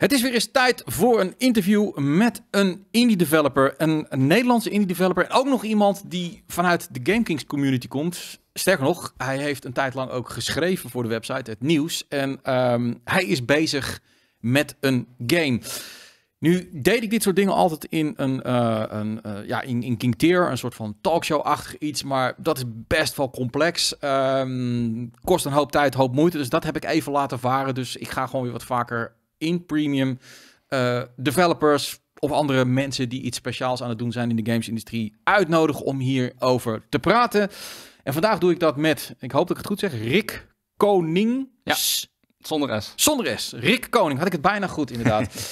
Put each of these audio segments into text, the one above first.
Het is weer eens tijd voor een interview met een indie developer. Een, Nederlandse indie developer. En ook nog iemand die vanuit de GameKings community komt. Sterker nog, hij heeft een tijd lang ook geschreven voor de website, het nieuws. En ehm, hij is bezig met een game. Nu deed ik dit soort dingen altijd in een, uh, een eh, ja, in, in King Tier, een soort van talkshow-achtig iets, maar dat is best wel complex. Ehm, kost een hoop tijd, hoop moeite, dus dat heb ik even laten varen. Dus ik ga gewoon weer wat vaker in premium eh, developers of andere mensen die iets speciaals aan het doen zijn in de gamesindustrie uitnodigen om hierover te praten. En vandaag doe ik dat met, ik hoop dat ik het goed zeg, Rick Koning. Ja, zonder S. Zonder S. Rick Koning. Had ik het bijna goed, inderdaad.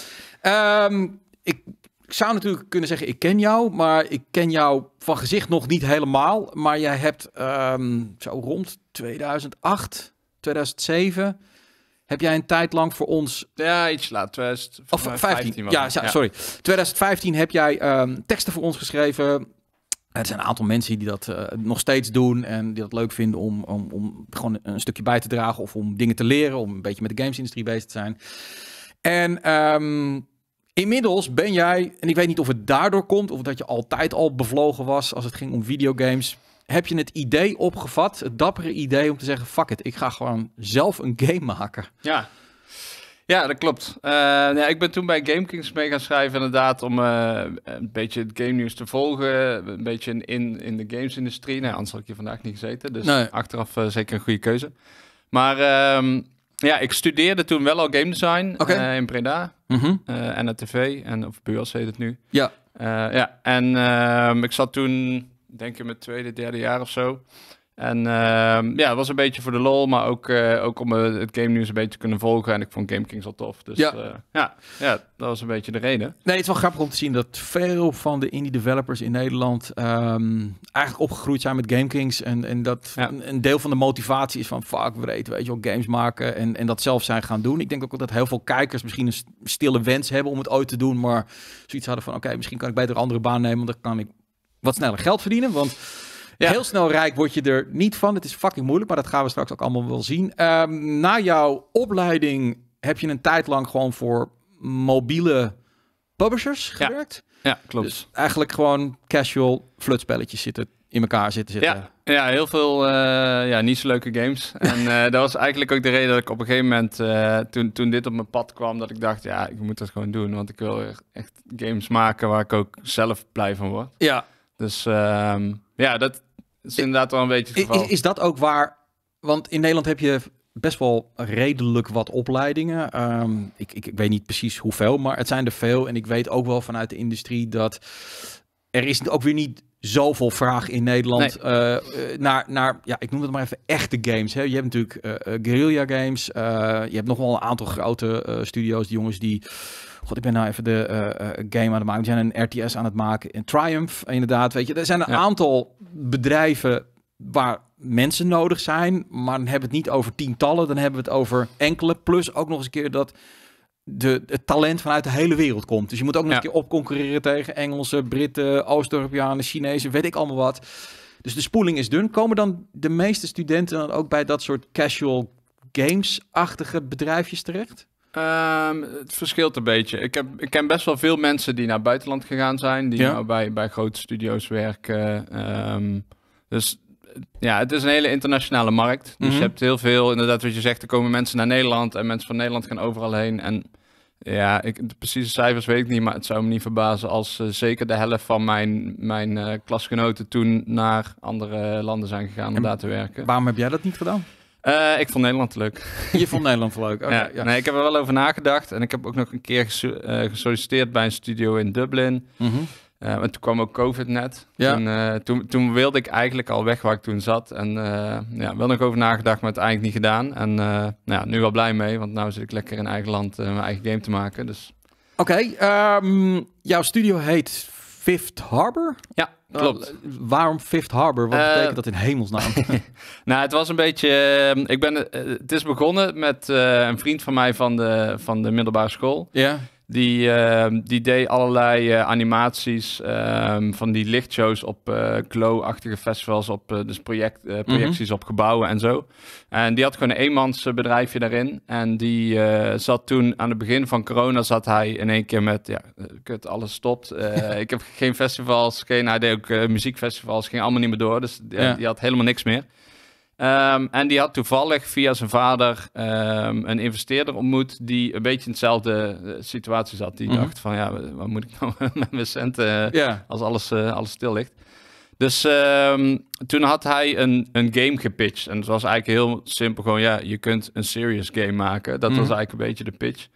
Ehm, ik zou natuurlijk kunnen zeggen, ik ken jou, maar ik ken jou van gezicht nog niet helemaal. Maar jij hebt um, zo rond 2008, 2007 heb jij een tijd lang voor ons... Ja, iets laat. 2015. ja, ja, sorry. 2015 heb jij ehm, teksten voor ons geschreven. Er zijn een aantal mensen die dat eh, nog steeds doen en die dat leuk vinden om, om, om gewoon een stukje bij te dragen of om dingen te leren, om een beetje met de gamesindustrie bezig te zijn. En ehm, inmiddels ben jij, en ik weet niet of het daardoor komt of dat je altijd al bevlogen was als het ging om videogames, heb je het idee opgevat, het dappere idee om te zeggen, fuck it, ik ga gewoon zelf een game maken. Ja, ja, dat klopt. Uh, ja, ik ben toen bij GameKings mee gaan schrijven, inderdaad, om eh, een beetje het game nieuws te volgen. Een beetje in, in de gamesindustrie. Nou, anders had ik hier vandaag niet gezeten. Dus nee. achteraf eh, zeker een goede keuze. Maar ehm, ja, ik studeerde toen wel al game design in Breda. Mm en het tv, en, of BUAS heet het nu. Ja. ja, en ehm, ik zat toen denk in mijn tweede, derde jaar of zo. En ehm, ja, het was een beetje voor de lol, maar ook, eh, ook om eh, het game nieuws een beetje te kunnen volgen. En ik vond Game Kings al tof. Dus ja. Eh, ja, ja, dat was een beetje de reden. Nee, het is wel grappig om te zien dat veel van de indie developers in Nederland ehm, eigenlijk opgegroeid zijn met Game Kings. En, en dat een deel van de motivatie is van fuck weet je wel, games maken en, en dat zelf zijn gaan doen. Ik denk ook dat heel veel kijkers misschien een stille wens hebben om het ooit te doen, maar zoiets hadden van oké, misschien kan ik beter een andere baan nemen, want dan kan ik wat sneller geld verdienen. Want heel snel rijk word je er niet van. Het is fucking moeilijk, maar dat gaan we straks ook allemaal wel zien. Ehm, na jouw opleiding heb je een tijd lang gewoon voor mobiele publishers gewerkt. Ja, klopt. Dus eigenlijk gewoon casual flutspelletjes zitten in elkaar zitten zitten. Ja, ja heel veel eh, ja, niet zo leuke games. En eh, dat was eigenlijk ook de reden dat ik op een gegeven moment, eh, toen, toen dit op mijn pad kwam, dat ik dacht, ja, ik moet dat gewoon doen. Want ik wil echt games maken waar ik ook zelf blij van word. Ja, dus ehm, ja, dat is inderdaad wel een beetje het geval. Is, dat ook waar? Want in Nederland heb je best wel redelijk wat opleidingen. Ehm, ik, ik, ik, weet niet precies hoeveel, maar het zijn er veel. En ik weet ook wel vanuit de industrie dat er is ook weer niet zoveel vraag in Nederland eh, eh, naar, naar, ja, ik noem het maar even echte games. Hè. Je hebt natuurlijk eh, guerrilla games. je hebt nog wel een aantal grote studio's, die jongens die. God, ik ben nou even de game aan het maken. We zijn een RTS aan het maken. in Triumph, inderdaad. Weet je, er zijn een aantal bedrijven waar mensen nodig zijn. Maar dan hebben we het niet over tientallen. Dan hebben we het over enkele. Plus ook nog eens een keer dat de, het talent vanuit de hele wereld komt. Dus je moet ook nog ja. een keer opconcurreren tegen Engelsen, Britten, Oost-Europeanen, Chinezen, weet ik allemaal wat. Dus de spoeling is dun. Komen dan de meeste studenten dan ook bij dat soort casual games-achtige bedrijfjes terecht? Ehm, het verschilt een beetje. Ik, heb, ik ken best wel veel mensen die naar buitenland gegaan zijn, die nou bij, bij grote studio's werken. Ehm, dus ja, het is een hele internationale markt. Dus mhm. je hebt heel veel, inderdaad, wat je zegt, er komen mensen naar Nederland en mensen van Nederland gaan overal heen. En ja, ik, de precieze cijfers weet ik niet, maar het zou me niet verbazen als eh, zeker de helft van mijn, mijn eh, klasgenoten toen naar andere landen zijn gegaan om daar te werken. Waarom heb jij dat niet gedaan? Eh, ik vond Nederland leuk. Je vond Nederland leuk? Okay, ja, Nee, ik heb er wel over nagedacht en ik heb ook nog een keer gesolliciteerd bij een studio in Dublin. mm en eh, toen kwam ook COVID net. Ja. Toen, eh, toen, toen, wilde ik eigenlijk al weg waar ik toen zat. En uh, ja, wel nog over nagedacht, maar het eigenlijk niet gedaan. En nou ja, nu wel blij mee, want nu zit ik lekker in eigen land mijn eigen game te maken. Dus. Oké, ehm, jouw studio heet Fifth Harbor? Ja, Klopt. waarom Fifth Harbor? Wat betekent dat in hemelsnaam? nou, het was een beetje. Ehm, ik ben, het is begonnen met een vriend van mij van de, van de middelbare school. Ja. Die, ehm, die deed allerlei eh, animaties ehm, van die lichtshows op uh, glow-achtige festivals, op, eh, dus project, mhm. projecties op gebouwen en zo. En die had gewoon een eenmansbedrijfje daarin. En die zat toen, aan het begin van corona, zat hij in één keer met, ja, kut, alles stopt. ik heb geen festivals, geen, hij deed ook muziekfestivals, ging allemaal niet meer door. Dus die had helemaal niks meer. Ehm, en die had toevallig via zijn vader ehm, een investeerder ontmoet die een beetje in dezelfde eh, situatie zat. Die mhm. dacht van ja, wat moet ik nou met mijn centen eh, als alles, eh, alles stil ligt. Dus ehm, toen had hij een, een game gepitcht. En het was eigenlijk heel simpel gewoon, ja, je kunt een serious game maken. Dat was mhm. eigenlijk een beetje de pitch.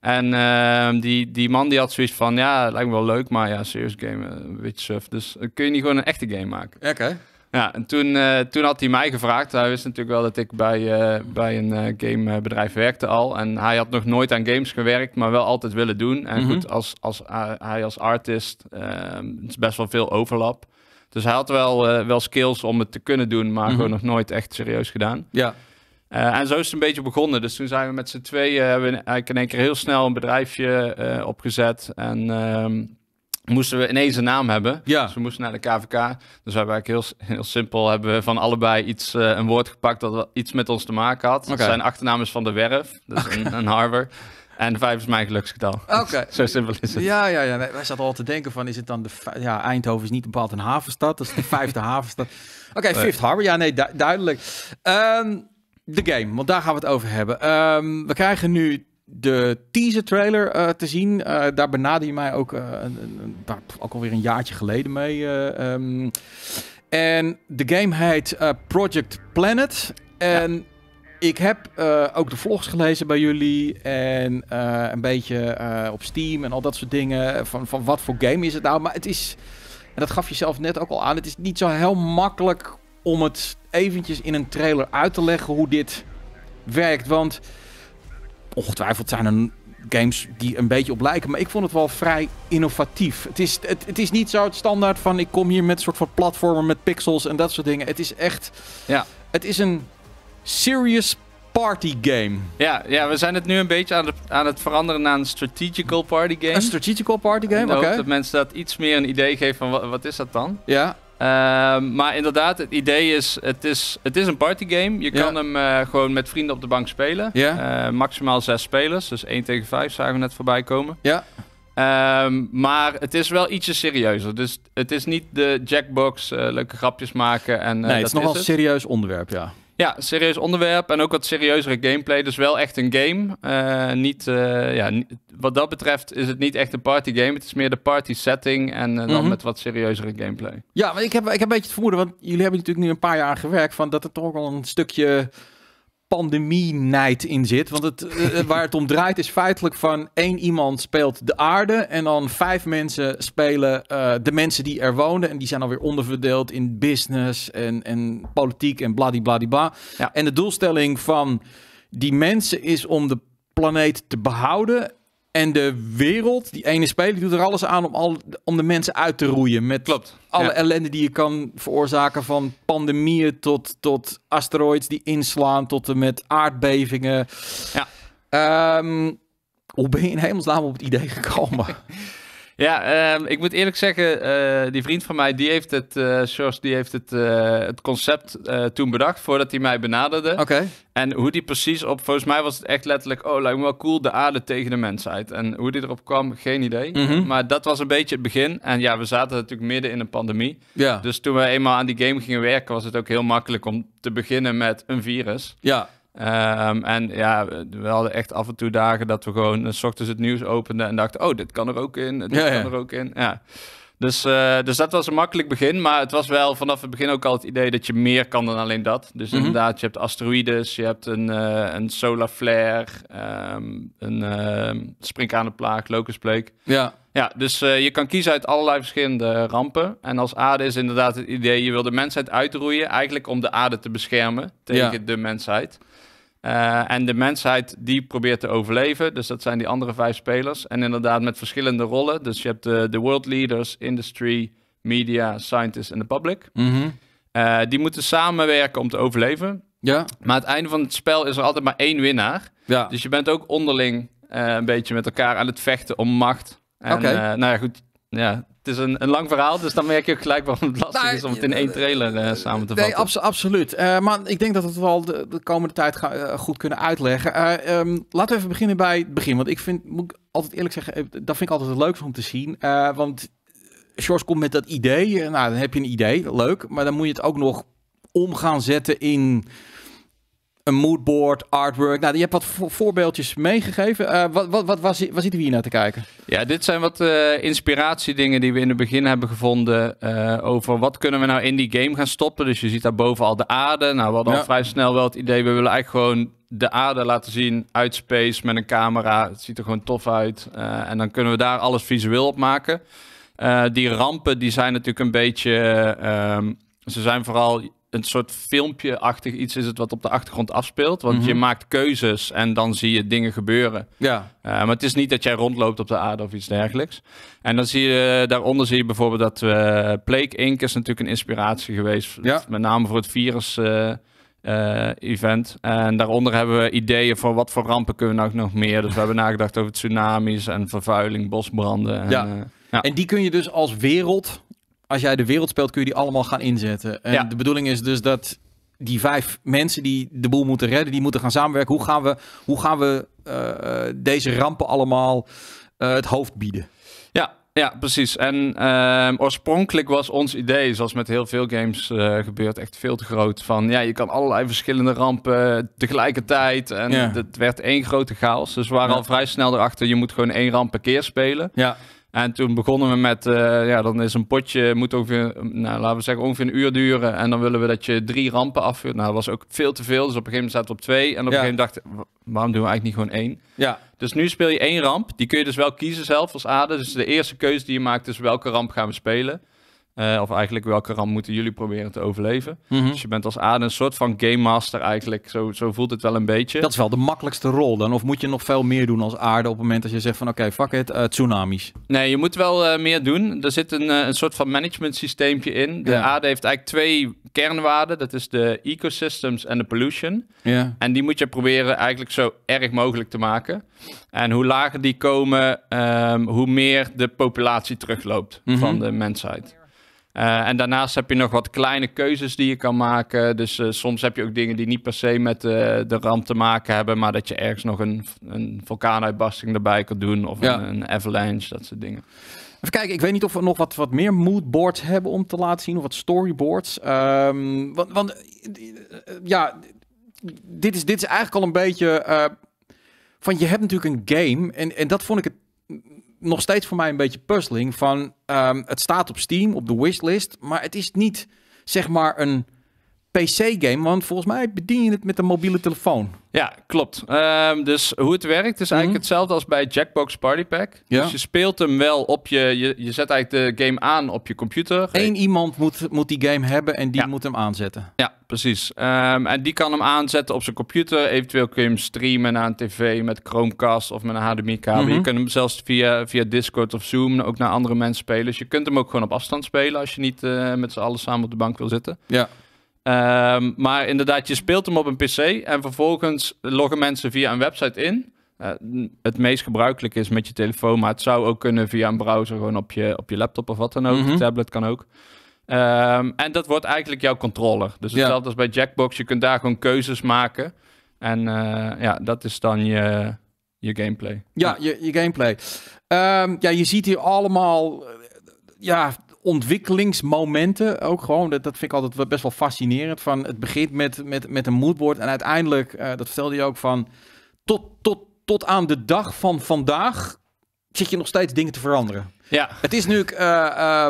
En die, die man die had zoiets van, ja, lijkt me wel leuk, maar ja, serious game, een beetje Dus kun je niet gewoon een echte game maken? Oké. Ja, en toen, eh, toen had hij mij gevraagd. Hij wist natuurlijk wel dat ik bij, eh, bij een uh, gamebedrijf werkte al. En hij had nog nooit aan games gewerkt, maar wel altijd willen doen. En mhm. goed, als, als, hij als artist, het ehm, is best wel veel overlap. Dus hij had wel, wel skills om het te kunnen doen, maar mhm. gewoon nog nooit echt serieus gedaan. Ja. en zo is het een beetje begonnen. Dus toen zijn we met z'n tweeën, hebben we in één keer heel snel een bedrijfje opgezet. En... Ehm, moesten we ineens een naam hebben. Ja. Dus we moesten naar de KVK. Dus we hebben eigenlijk heel, heel simpel hebben we van allebei iets, eh, een woord gepakt dat iets met ons te maken had. Okay. zijn achternaam is Van de Werf, dus een, een harbor. En vijf is mijn geluksgetal. Oké. Zo simpel is het. Ja, ja, ja. Wij zaten al te denken van, is het dan de... Ja, Eindhoven is niet bepaald een havenstad. Dat is de vijfde havenstad. Oké, Fifth Harbor. Ja, nee, duidelijk. Ehm, de game, want daar gaan we het over hebben. Ehm, we krijgen nu de teaser trailer eh, te zien. Eh, daar benade je mij ook, uh, een, een, alweer een jaartje geleden mee. Ehm. En de game heet Project Planet. En ik heb ook de vlogs gelezen bij jullie. En een beetje op Steam en al dat soort dingen. Van, van wat voor game is het nou? Maar het is, en dat gaf je zelf net ook al aan, het is niet zo heel makkelijk om het eventjes in een trailer uit te leggen hoe dit werkt. Want ongetwijfeld zijn er games die een beetje op lijken. Maar ik vond het wel vrij innovatief. Het is, het, is niet zo het standaard van ik kom hier met een soort van platformer met pixels en dat soort dingen. Het is echt. Ja. Het is een serious party game. Ja, ja we zijn het nu een beetje aan, de, aan het veranderen naar een strategical party game. Een strategical party game, oké. Okay. dat mensen dat iets meer een idee geven van wat, wat is dat dan. Ja, Ehm, maar inderdaad, het idee is, het is, het is een partygame. Je kan hem eh, gewoon met vrienden op de bank spelen. Eh, maximaal zes spelers, dus één tegen vijf zagen we net voorbij komen. Ja. Ehm, maar het is wel ietsje serieuzer. Dus het is niet de jackbox, eh, leuke grapjes maken. En, uh, nee, het is nogal een serieus onderwerp, ja. Ja, serieus onderwerp en ook wat serieuzere gameplay. Dus wel echt een game. Eh, niet, eh, ja, wat dat betreft is het niet echt een party game. Het is meer de party setting en eh, dan mhm. met wat serieuzere gameplay. Ja, maar ik heb, ik heb een beetje het vermoeden, want jullie hebben natuurlijk nu een paar jaar gewerkt, van dat het toch al een stukje pandemie-nijd in zit. Want het, eh, eh, waar het om draait is feitelijk van één iemand speelt de aarde. En dan vijf mensen spelen eh, de mensen die er woonden. En die zijn alweer onderverdeeld in business en, en politiek en bladibladibla. Ja. En de doelstelling van die mensen is om de planeet te behouden en de wereld, die ene speler, doet er alles aan om, al, om de mensen uit te roeien. Met Klopt. alle ellende die je kan veroorzaken. Van pandemieën tot, tot asteroids die inslaan. Tot en met aardbevingen. Ja. Ehm, hoe ben je in hemelsnaam op het idee gekomen? Ja, ehm, ik moet eerlijk zeggen, eh, die vriend van mij, die heeft het, uh, die heeft het, eh, het concept toen bedacht, voordat hij mij benaderde. Oké. En hoe die precies op, volgens mij was het echt letterlijk, oh, lijkt me wel cool, de aarde tegen de mensheid. En hoe die erop kwam, geen idee. Mm -hmm. Maar dat was een beetje het begin. En ja, we zaten natuurlijk midden in een pandemie. Ja. Dus toen we eenmaal aan die game gingen werken, was het ook heel makkelijk om te beginnen met een virus. Ja. Ehm, en ja, we hadden echt af en toe dagen dat we gewoon uh, s ochtends het nieuws openden en dachten, oh, dit kan er ook in, dit ja, kan ja. er ook in. Ja. Dus, eh, dus dat was een makkelijk begin, maar het was wel vanaf het begin ook al het idee dat je meer kan dan alleen dat. Dus mhm. inderdaad, je hebt asteroïdes, je hebt een, eh, een solar flare, um, een uh, plaag, locustbleek. Ja. Ja, dus je kan kiezen uit allerlei verschillende rampen. En als aarde is inderdaad het idee, je wil de mensheid uitroeien, eigenlijk om de aarde te beschermen tegen de mensheid. Eh, en de mensheid die probeert te overleven. Dus dat zijn die andere vijf spelers. En inderdaad met verschillende rollen. Dus je hebt de, de world leaders, industry, media, scientists en de public. Mhm. Eh, die moeten samenwerken om te overleven. Ja. Maar aan het einde van het spel is er altijd maar één winnaar. Ja. Dus je bent ook onderling eh, een beetje met elkaar aan het vechten om macht. En, okay. nou ja, goed, ja, het is een, een lang verhaal, dus dan merk je ook gelijk waarom het lastig is om het in één trailer eh, eh, samen te vatten. Nee, absoluut. Eh, maar ik denk dat we het wel de, komende tijd goed kunnen uitleggen. Ehm, laten we even beginnen bij het begin, want ik vind, moet ik altijd eerlijk zeggen, dat vind ik altijd het leukste om te zien. want George komt met dat idee, nou dan heb je een idee, leuk, maar dan moet je het ook nog om gaan zetten in een moodboard, artwork. Nou, je hebt wat voorbeeldjes meegegeven. Uh, wat, wat, wat, was, wat zitten we hier naar nou te kijken? Ja, dit zijn wat uh, inspiratiedingen die we in het begin hebben gevonden eh, over wat kunnen we nou in die game gaan stoppen. Dus je ziet daar boven al de aarde. Nou, we hadden al vrij snel wel het idee, we willen eigenlijk gewoon de aarde laten zien uit space met een camera. Het ziet er gewoon tof uit. en dan kunnen we daar alles visueel op maken. die rampen die zijn natuurlijk een beetje... Ehm, ze zijn vooral een soort filmpje-achtig iets is het wat op de achtergrond afspeelt. Want mhm. je maakt keuzes en dan zie je dingen gebeuren. Ja. Eh, maar het is niet dat jij rondloopt op de aarde of iets dergelijks. En dan zie je, daaronder zie je bijvoorbeeld dat uh, Plague Inc. is natuurlijk een inspiratie geweest. Met name voor het virus-event. Eh, en daaronder hebben we ideeën voor wat voor rampen kunnen we nou nog meer. Dus we hebben nagedacht over tsunamis en vervuiling, bosbranden. En, ja. en die kun je dus als wereld als jij de wereld speelt, kun je die allemaal gaan inzetten. En de bedoeling is dus dat die vijf mensen die de boel moeten redden, die moeten gaan samenwerken. Hoe gaan we, hoe gaan we eh, deze rampen allemaal eh, het hoofd bieden? Ja, ja, precies. En ehm, oorspronkelijk was ons idee, zoals met heel veel games eh, gebeurt, echt veel te groot. Van ja, je kan allerlei verschillende rampen tegelijkertijd. En het werd één grote chaos. Dus we waren al vrij snel erachter, je moet gewoon één ramp per keer spelen. Ja. En toen begonnen we met, eh, ja, dan is een potje, moet ongeveer, nou, laten we zeggen, ongeveer een uur duren. En dan willen we dat je drie rampen afvuurt. Nou, dat was ook veel te veel. Dus op een gegeven moment zaten we op twee. En op een gegeven moment dachten waarom doen we eigenlijk niet gewoon één? Ja. Dus nu speel je één ramp. Die kun je dus wel kiezen zelf als aarde. Dus de eerste keuze die je maakt is welke ramp gaan we spelen. Eh, of eigenlijk welke ramp moeten jullie proberen te overleven. Mhm. Dus je bent als aarde een soort van game master eigenlijk. Zo, zo voelt het wel een beetje. Dat is wel de makkelijkste rol dan. Of moet je nog veel meer doen als aarde op het moment dat je zegt van oké, fuck it, eh, tsunamis. Nee, je moet wel eh, meer doen. Er zit een, een soort van management systeempje in. De aarde heeft eigenlijk twee kernwaarden. Dat is de ecosystems en de pollution. Ja. En die moet je proberen eigenlijk zo erg mogelijk te maken. En hoe lager die komen, ehm, hoe meer de populatie terugloopt mhm. van de mensheid. Eh, en daarnaast heb je nog wat kleine keuzes die je kan maken. Dus eh, soms heb je ook dingen die niet per se met eh, de ramp te maken hebben, maar dat je ergens nog een, een vulkaanuitbarsting erbij kan doen of een, een avalanche, dat soort dingen. Even kijken, ik weet niet of we nog wat, wat meer moodboards hebben om te laten zien, of wat storyboards. Ehm, want, want ja, dit is, dit is eigenlijk al een beetje. van je hebt natuurlijk een game, en, en dat vond ik het nog steeds voor mij een beetje puzzeling van ehm, het staat op Steam, op de wishlist, maar het is niet zeg maar een PC-game, want volgens mij bedien je het met een mobiele telefoon. Ja, klopt. Ehm, dus hoe het werkt is eigenlijk mhm. hetzelfde als bij Jackbox Party Pack. Ja. Dus je speelt hem wel op je, je... zet eigenlijk de game aan op je computer. Eén iemand moet, moet die game hebben en die moet hem aanzetten. Ja, precies. Ehm, en die kan hem aanzetten op zijn computer. Eventueel kun je hem streamen naar een tv met Chromecast of met een HDMI-kabel. Mhm. Je kunt hem zelfs via, via Discord of Zoom ook naar andere mensen spelen. Dus je kunt hem ook gewoon op afstand spelen als je niet eh, met z'n allen samen op de bank wil zitten. Ja. Ehm, maar inderdaad, je speelt hem op een PC en vervolgens loggen mensen via een website in. Eh, het meest gebruikelijk is met je telefoon, maar het zou ook kunnen via een browser, gewoon op je, op je laptop of wat dan ook. Een mhm. tablet kan ook. Ehm, en dat wordt eigenlijk jouw controller. Dus hetzelfde als bij Jackbox, je kunt daar gewoon keuzes maken. En eh, ja, dat is dan je, je gameplay. Ja, Je, je gameplay. Ehm, ja, je ziet hier allemaal eh, ja, ontwikkelingsmomenten ook gewoon. Dat, dat vind ik altijd best wel fascinerend. Van het begint met, met, met een moodboard en uiteindelijk, eh, dat vertelde je ook van, tot, tot, tot aan de dag van vandaag zit je nog steeds dingen te veranderen. Ja. Het is nu, uh,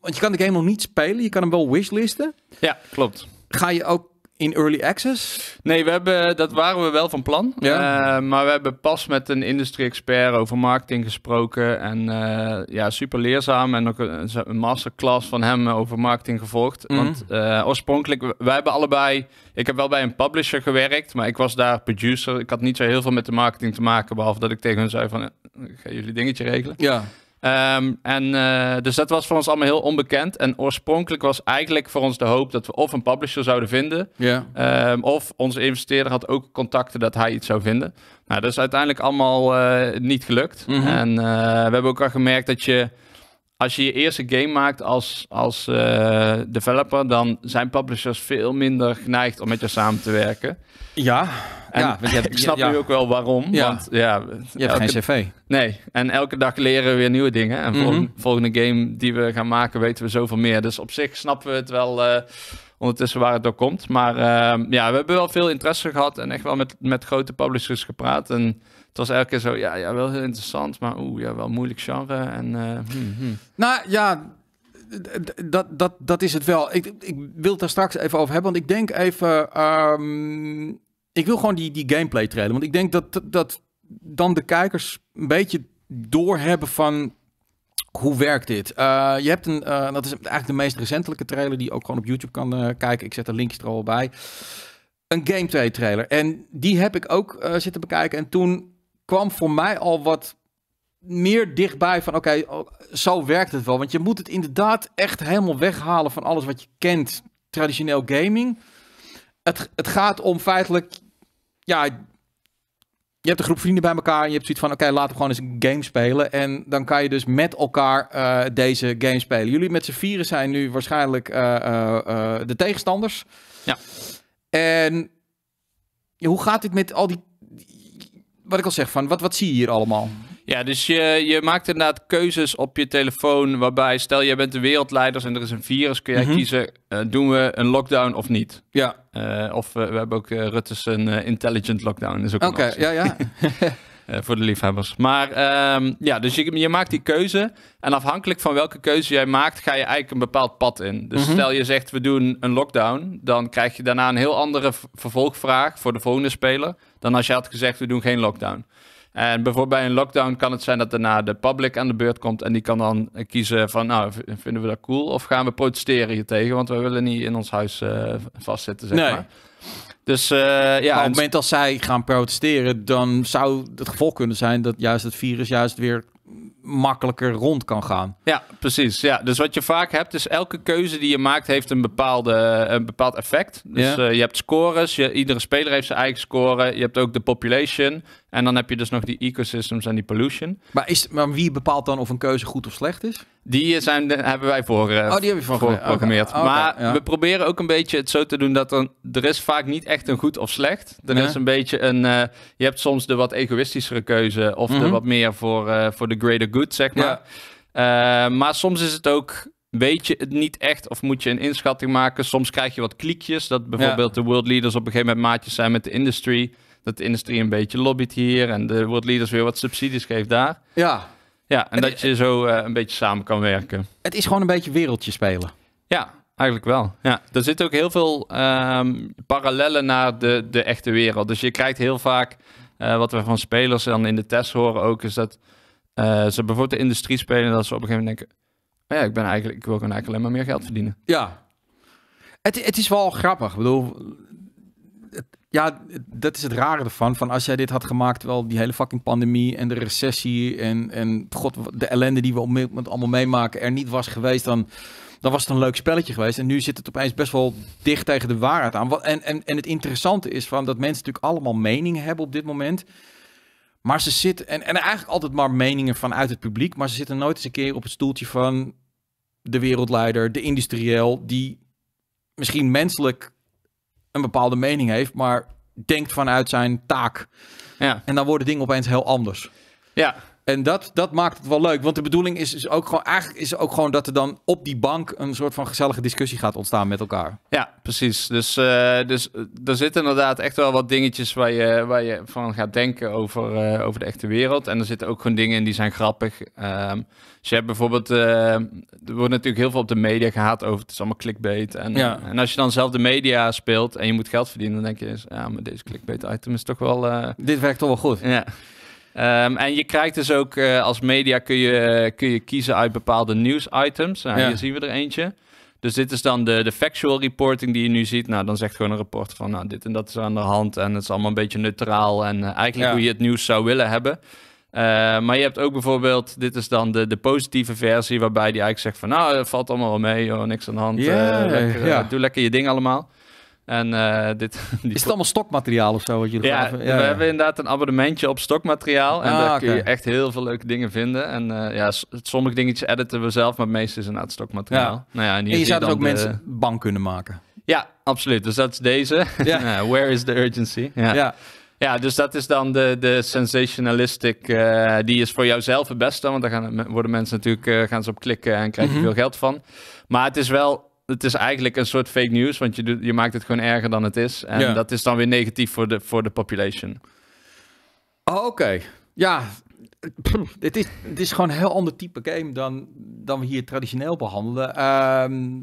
want je kan de game nog niet spelen, je kan hem wel wishlisten. Ja, klopt. Ga je ook in early access? Nee, we hebben, dat waren we wel van plan. Ja. Eh, maar we hebben pas met een industrie-expert over marketing gesproken. En eh, ja, super leerzaam. En ook een, masterclass van hem over marketing gevolgd. Mhm. Want eh, oorspronkelijk, wij hebben allebei... Ik heb wel bij een publisher gewerkt, maar ik was daar producer. Ik had niet zo heel veel met de marketing te maken. Behalve dat ik tegen hen zei van, ga jullie dingetje regelen? Ja. Ehm, en, eh, dus dat was voor ons allemaal heel onbekend. En oorspronkelijk was eigenlijk voor ons de hoop dat we of een publisher zouden vinden. Ehm, of onze investeerder had ook contacten dat hij iets zou vinden. Nou, dat is uiteindelijk allemaal eh, niet gelukt. Mhm. En eh, we hebben ook al gemerkt dat je als je je eerste game maakt als, als eh, developer, dan zijn publishers veel minder geneigd om met je samen te werken. Ja, en je ik snap nu ook wel waarom. Ja. Want ja, je hebt geen cv. Nee, en elke dag leren we weer nieuwe dingen. En mm volgende, game die we gaan maken weten we zoveel meer. Dus op zich snappen we het wel eh, ondertussen waar het door komt. Maar ehm, ja, we hebben wel veel interesse gehad en echt wel met, met grote publishers gepraat. En het was elke keer zo, ja, ja, wel heel interessant, maar oeh, ja, wel moeilijk genre. En, eh, hmm, hmm. Nou ja, dat, dat, dat is het wel. Ik, ik wil daar straks even over hebben, want ik denk even... Ehm, ik wil gewoon die, die gameplay trailer want ik denk dat, dat dan de kijkers een beetje doorhebben van hoe werkt dit? Eh, je hebt een, uh, dat is eigenlijk de meest recentelijke trailer die ook gewoon op YouTube kan kijken. Ik zet de linkjes er al bij. Een gameplay trailer. En die heb ik ook zitten bekijken. En toen kwam voor mij al wat meer dichtbij van oké, oh, zo werkt het wel. Want je moet het inderdaad echt helemaal weghalen van alles wat je kent, traditioneel gaming. Het, het gaat om feitelijk, ja, je hebt een groep vrienden bij elkaar en je hebt zoiets van oké, laten we gewoon eens een game spelen. En dan kan je dus met elkaar eh, deze game spelen. Jullie met z'n vieren zijn nu waarschijnlijk eh, eh, de tegenstanders. Ja. En hoe gaat dit met al die wat ik al zeg, van wat, wat zie je hier allemaal? Ja, dus je, je maakt inderdaad keuzes op je telefoon waarbij, stel jij bent de wereldleiders en er is een virus, kun jij mhm. kiezen, eh, doen we een lockdown of niet? Ja. Eh, of eh, we hebben ook Rutte's een intelligent lockdown, is ook Oké, ja, ja. voor de liefhebbers. Maar ehm, ja, dus je, je, maakt die keuze. En afhankelijk van welke keuze jij maakt, ga je eigenlijk een bepaald pad in. Dus mhm. stel je zegt, we doen een lockdown. Dan krijg je daarna een heel andere vervolgvraag voor de volgende speler dan als je had gezegd we doen geen lockdown. En bijvoorbeeld bij een lockdown kan het zijn dat daarna de public aan de beurt komt en die kan dan kiezen van nou vinden we dat cool of gaan we protesteren hier tegen, want we willen niet in ons huis eh, vastzitten zeg maar. Dus eh, ja. op het moment dat zij gaan protesteren, dan zou het gevolg kunnen zijn dat juist het virus juist weer makkelijker rond kan gaan. Ja, precies. Ja. Dus wat je vaak hebt, is elke keuze die je maakt, heeft een, bepaalde, eh, een bepaald effect. Dus ja. Eh, je hebt scores, je, iedere speler heeft zijn eigen score. Je hebt ook de population. En dan heb je dus nog die ecosystems en die pollution. Maar, is, maar wie bepaalt dan of een keuze goed of slecht is? Die zijn, hebben wij voor, eh, oh, die geprogrammeerd. maar we proberen ook een beetje het zo te doen dat er, er is vaak niet echt een goed of slecht. Er nee. is een beetje een... je hebt soms de wat egoïstischere keuze of de mhm. wat meer voor, voor de greater good, zeg maar. Eh, maar soms is het ook weet je het niet echt of moet je een inschatting maken. Soms krijg je wat kliekjes. Dat bijvoorbeeld de world leaders op een gegeven moment maatjes zijn met de industry. Dat de industrie een beetje lobbyt hier en de world leaders weer wat subsidies geeft daar. Ja. Ja, en, dat je zo eh, een beetje samen kan werken. Het is gewoon een beetje wereldje spelen. Ja, eigenlijk wel. Ja, er zitten ook heel veel um, parallellen naar de, de echte wereld. Dus je krijgt heel vaak, eh, wat we van spelers dan in de test horen ook, is dat eh, ze bijvoorbeeld de industrie spelen dat ze op een gegeven moment denken... Oh ja, ik, ben eigenlijk, ik wil gewoon eigenlijk alleen maar meer geld verdienen. Ja. Het, het is wel grappig. Ik bedoel, ja, dat is het rare ervan. Van als jij dit had gemaakt, wel die hele fucking pandemie en de recessie en, en god, de ellende die we met allemaal meemaken er niet was geweest, dan, dan was het een leuk spelletje geweest. En nu zit het opeens best wel dicht tegen de waarheid aan. En, en, en het interessante is van dat mensen natuurlijk allemaal meningen hebben op dit moment. Maar ze zitten, en, en eigenlijk altijd maar meningen vanuit het publiek, maar ze zitten nooit eens een keer op het stoeltje van de wereldleider, de industrieel, die misschien menselijk een bepaalde mening heeft, maar denkt vanuit zijn taak. Ja. En dan worden dingen opeens heel anders. Ja, en dat, dat maakt het wel leuk. Want de bedoeling is, is ook gewoon, eigenlijk is ook gewoon dat er dan op die bank een soort van gezellige discussie gaat ontstaan met elkaar. Ja, precies. Dus, eh, dus eh, er zitten inderdaad echt wel wat dingetjes waar je, waar je van gaat denken over, eh, over de echte wereld. En er zitten ook gewoon dingen in die zijn grappig. Um, dus je hebt bijvoorbeeld, er wordt natuurlijk heel veel op de media gehad over het is allemaal clickbait. En, ja. en als je dan zelf de media speelt en je moet geld verdienen, dan denk je, ja, maar deze clickbait item is toch wel... Dit werkt toch wel goed. Ja. Ehm, en je krijgt dus ook eh, als media kun je, kun je kiezen uit bepaalde nieuwsitems. Nou, ja. Hier zien we er eentje. Dus dit is dan de, de factual reporting die je nu ziet. Nou, dan zegt gewoon een reporter van nou, dit en dat is aan de hand. En het is allemaal een beetje neutraal. En eh, eigenlijk hoe je het nieuws zou willen hebben. Eh, maar je hebt ook bijvoorbeeld, dit is dan de, de positieve versie, waarbij die eigenlijk zegt van nou, het valt allemaal wel mee, joh, niks aan de hand. lekker, ja. Doe lekker je ding allemaal. En, eh, dit, Is het allemaal stokmateriaal of zo? Wat jullie ja, ja, we hebben inderdaad een abonnementje op stokmateriaal. En ah, daar kun je echt heel veel leuke dingen vinden. En eh, ja, sommige dingetjes editen we zelf, maar het meeste is inderdaad stokmateriaal. Nou ja, en, je zou dus ook mensen bang kunnen maken. Ja, absoluut. Dus dat is deze. Ja. Where is the urgency? ja. Ja, dus dat is dan de, de sensationalistic. Eh, die is voor jouzelf het beste. Want daar gaan, worden mensen natuurlijk gaan ze op klikken en krijgen je mhm. veel geld van. Maar het is wel het is eigenlijk een soort fake news, want je, je maakt het gewoon erger dan het is. En dat is dan weer negatief voor de, voor de population. Oh, oké. Ja, het is, het is gewoon een heel ander type game dan, dan we hier traditioneel behandelen. Ehm,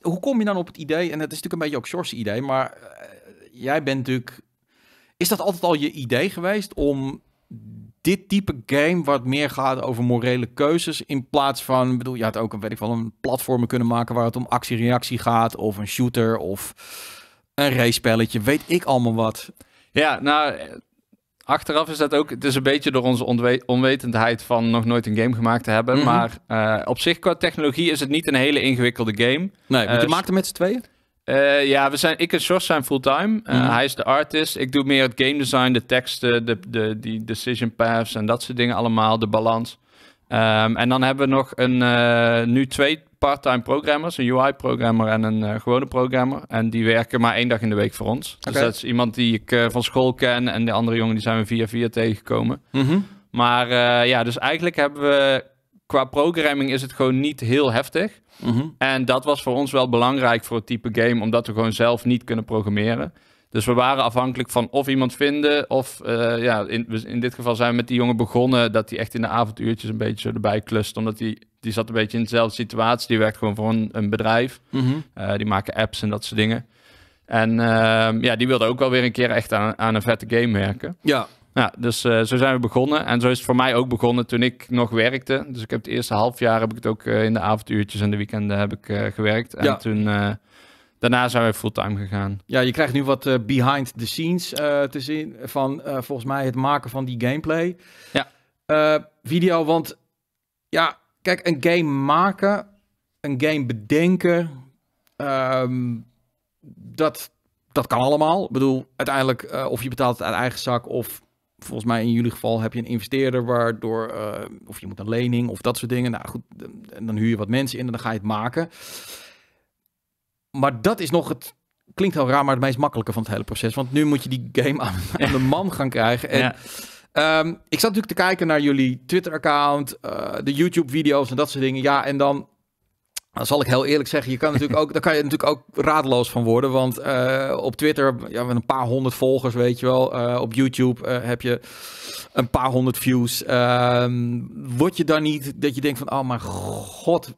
hoe kom je dan op het idee? En dat is natuurlijk een beetje ook George's idee, maar eh, jij bent natuurlijk. Is dat altijd al je idee geweest om dit type game wat meer gaat over morele keuzes. In plaats van, bedoel, je had ook een, weet ik wel, een platform kunnen maken waar het om actie-reactie gaat. Of een shooter of een race Weet ik allemaal wat. Ja, nou, achteraf is dat ook. Het is een beetje door onze onwetendheid van nog nooit een game gemaakt te hebben. Mhm. Maar eh, op zich, qua technologie, is het niet een hele ingewikkelde game. Nee, want uh, je eh, maakte met z'n tweeën? Eh, ja, we zijn, ik en Jos zijn fulltime. Eh, mhm. Hij is de artist. Ik doe meer het game design, de teksten, de, de, die decision paths en dat soort dingen allemaal, de balans. Ehm, en dan hebben we nog een, eh, nu twee part-time programmers, een UI-programmer en een gewone programmer. En die werken maar één dag in de week voor ons. Dus dat is iemand die ik van school ken en de andere jongen die zijn we via via tegengekomen. Mhm. Maar ja, dus eigenlijk hebben we qua programming is het gewoon niet heel heftig. Mhm. En dat was voor ons wel belangrijk voor het type game, omdat we gewoon zelf niet kunnen programmeren. Dus we waren afhankelijk van of iemand vinden, of eh, ja, in, in dit geval zijn we met die jongen begonnen, dat hij echt in de avonduurtjes een beetje erbij klust, omdat hij die zat een beetje in dezelfde situatie. Die werkt gewoon voor een, bedrijf. Mhm. Eh, die maken apps en dat soort dingen. En ehm, ja, die wilde ook wel weer een keer echt aan, aan een vette game werken. Ja dus eh, zo zijn we begonnen. En zo is het voor mij ook begonnen toen ik nog werkte. Dus ik heb het eerste half jaar heb ik het ook eh, in de avonduurtjes en de weekenden heb ik eh, gewerkt. En toen daarna zijn we fulltime gegaan. Ja, je krijgt nu wat behind the scenes te zien van volgens mij het maken van die gameplay. Ja. video, want ja, kijk, een game maken, een game bedenken, ehm, dat, dat kan allemaal. Ik bedoel, uiteindelijk, of je betaalt het uit eigen zak of volgens mij in jullie geval heb je een investeerder waardoor, eh, of je moet een lening of dat soort dingen. Nou goed, en dan huur je wat mensen in en dan ga je het maken. Maar dat is nog het, klinkt heel raar, maar het meest makkelijke van het hele proces. Want nu moet je die game aan, de man gaan krijgen. En, ehm, ik zat natuurlijk te kijken naar jullie Twitter-account, eh, de YouTube-video's en dat soort dingen. Ja, en dan dan zal ik heel eerlijk zeggen, je kan natuurlijk ook, daar kan je natuurlijk ook radeloos van worden. Want eh, op Twitter, ja, met een paar honderd volgers, weet je wel. Eh, op YouTube eh, heb je een paar honderd views. Ehm, word je dan niet dat je denkt van, oh mijn god,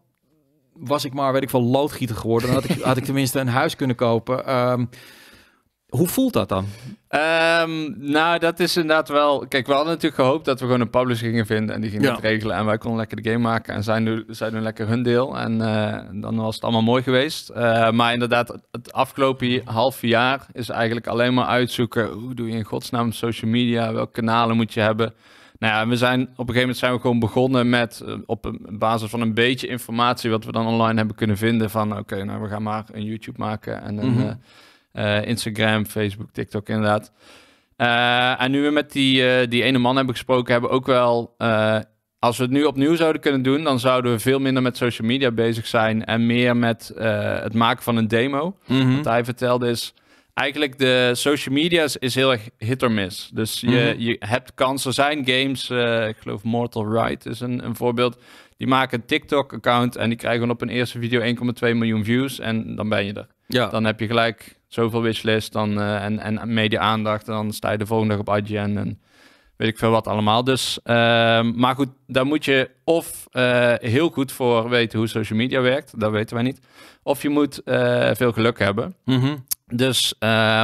was ik maar, weet ik wel, loodgieter geworden. Dan had ik, had ik tenminste een huis kunnen kopen. Ehm, hoe voelt dat dan? Ehm, nou, dat is inderdaad wel. Kijk, we hadden natuurlijk gehoopt dat we gewoon een publisher gingen vinden en die gingen het regelen. En wij konden lekker de game maken en zij, nu, zij doen lekker hun deel. En eh, dan was het allemaal mooi geweest. Eh, maar inderdaad, het afgelopen half jaar is eigenlijk alleen maar uitzoeken hoe doe je in godsnaam social media, welke kanalen moet je hebben. Nou ja, we zijn op een gegeven moment zijn we gewoon begonnen met eh, op basis van een beetje informatie wat we dan online hebben kunnen vinden van oké, nou we gaan maar een YouTube maken en dan. Eh, Instagram, Facebook, TikTok inderdaad. Eh, en nu we met die, eh, die ene man hebben gesproken, hebben we ook wel. als we het nu opnieuw zouden kunnen doen, dan zouden we veel minder met social media bezig zijn en meer met het maken van een demo. Want mhm. Wat hij vertelde is. Eigenlijk de social media is, heel erg hit or miss. Dus je, mhm. je hebt kansen. zijn games, ik geloof Mortal Right is een, een voorbeeld. Die maken een TikTok-account en die krijgen op een eerste video 1,2 miljoen views. En dan ben je er. Ja. Dan heb je gelijk zoveel wishlist dan, eh, en, en media-aandacht. En dan sta je de volgende dag op IGN en weet ik veel wat allemaal. Dus, ehm, maar goed, daar moet je of eh, heel goed voor weten hoe social media werkt. Dat weten wij niet. Of je moet eh, veel geluk hebben. Mhm. Dus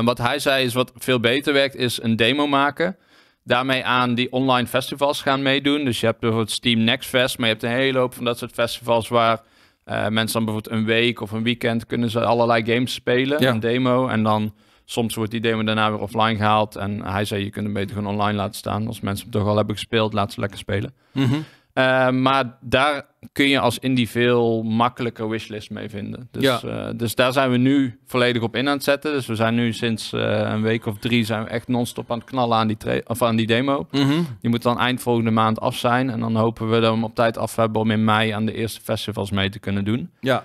wat hij zei is wat veel beter werkt, is een demo maken. Daarmee aan die online festivals gaan meedoen. Dus je hebt bijvoorbeeld Steam Next Fest, maar je hebt een hele hoop van dat soort festivals waar eh, mensen dan bijvoorbeeld een week of een weekend kunnen ze allerlei games spelen, ja. een demo. En dan soms wordt die demo daarna weer offline gehaald. En hij zei, je kunt hem beter gewoon online laten staan. Als mensen hem toch al hebben gespeeld, laat ze lekker spelen. Mm eh, maar daar kun je als indie veel makkelijker wishlist mee vinden. Dus, ja. Eh, dus daar zijn we nu volledig op in aan het zetten. Dus we zijn nu sinds eh, een week of drie zijn we echt non-stop aan het knallen aan die, of aan die demo. Mm -hmm. Die moet dan eind volgende maand af zijn. En dan hopen we hem op tijd af hebben om in mei aan de eerste festivals mee te kunnen doen. Ja.